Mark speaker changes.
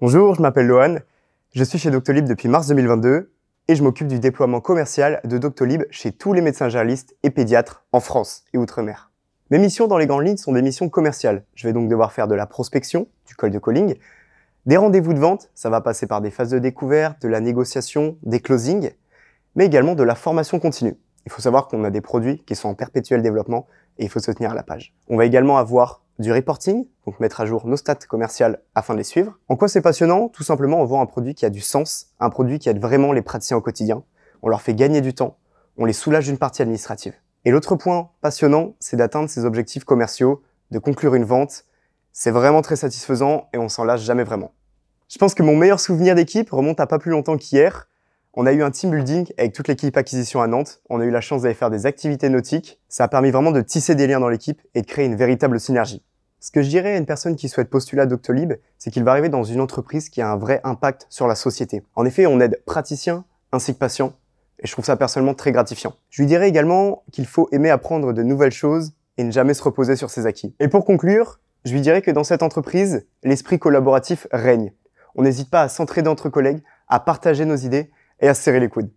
Speaker 1: Bonjour, je m'appelle Lohan, je suis chez Doctolib depuis mars 2022 et je m'occupe du déploiement commercial de Doctolib chez tous les médecins généralistes et pédiatres en France et outre-mer. Mes missions dans les grandes lignes sont des missions commerciales. Je vais donc devoir faire de la prospection, du col de calling, des rendez-vous de vente, ça va passer par des phases de découverte, de la négociation, des closings, mais également de la formation continue. Il faut savoir qu'on a des produits qui sont en perpétuel développement et il faut se tenir à la page. On va également avoir du reporting, donc mettre à jour nos stats commerciales afin de les suivre. En quoi c'est passionnant Tout simplement, on vend un produit qui a du sens, un produit qui aide vraiment les praticiens au quotidien. On leur fait gagner du temps, on les soulage d'une partie administrative. Et l'autre point passionnant, c'est d'atteindre ses objectifs commerciaux, de conclure une vente. C'est vraiment très satisfaisant et on s'en lâche jamais vraiment. Je pense que mon meilleur souvenir d'équipe remonte à pas plus longtemps qu'hier. On a eu un team building avec toute l'équipe acquisition à Nantes. On a eu la chance d'aller faire des activités nautiques. Ça a permis vraiment de tisser des liens dans l'équipe et de créer une véritable synergie. Ce que je dirais à une personne qui souhaite postuler à Doctolib, c'est qu'il va arriver dans une entreprise qui a un vrai impact sur la société. En effet, on aide praticiens ainsi que patients, et je trouve ça personnellement très gratifiant. Je lui dirais également qu'il faut aimer apprendre de nouvelles choses et ne jamais se reposer sur ses acquis. Et pour conclure, je lui dirais que dans cette entreprise, l'esprit collaboratif règne. On n'hésite pas à s'entraider entre collègues, à partager nos idées et à serrer les coudes.